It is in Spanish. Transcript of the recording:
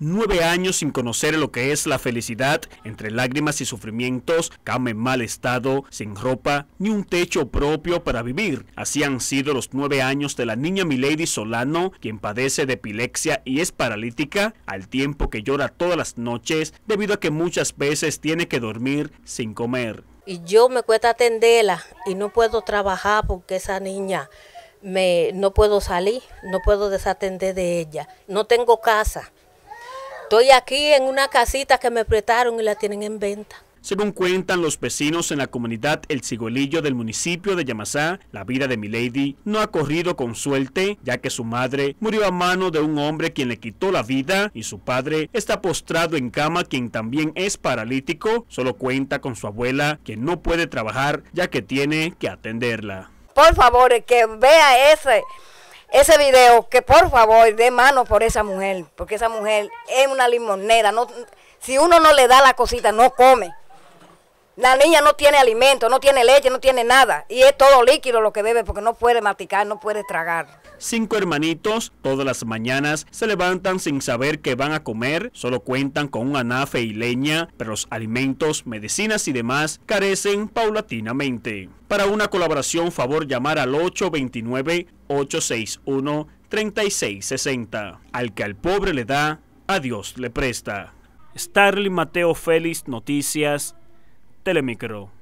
Nueve años sin conocer lo que es la felicidad, entre lágrimas y sufrimientos, cama en mal estado, sin ropa, ni un techo propio para vivir. Así han sido los nueve años de la niña Milady Solano, quien padece de epilepsia y es paralítica, al tiempo que llora todas las noches debido a que muchas veces tiene que dormir sin comer. Y yo me cuesta atenderla y no puedo trabajar porque esa niña me no puedo salir, no puedo desatender de ella, no tengo casa. Estoy aquí en una casita que me apretaron y la tienen en venta. Según cuentan los vecinos en la comunidad El Cigolillo del municipio de Yamasá, la vida de Milady no ha corrido con suerte, ya que su madre murió a mano de un hombre quien le quitó la vida y su padre está postrado en cama, quien también es paralítico. Solo cuenta con su abuela, quien no puede trabajar ya que tiene que atenderla. Por favor, que vea ese ese video, que por favor dé mano por esa mujer, porque esa mujer es una limonera. No, si uno no le da la cosita, no come. La niña no tiene alimento, no tiene leche, no tiene nada. Y es todo líquido lo que bebe porque no puede masticar, no puede tragar. Cinco hermanitos todas las mañanas se levantan sin saber qué van a comer, solo cuentan con un anafe y leña, pero los alimentos, medicinas y demás carecen paulatinamente. Para una colaboración, favor llamar al 829 861-3660. Al que al pobre le da, a Dios le presta. Starly Mateo Félix, Noticias, Telemicro.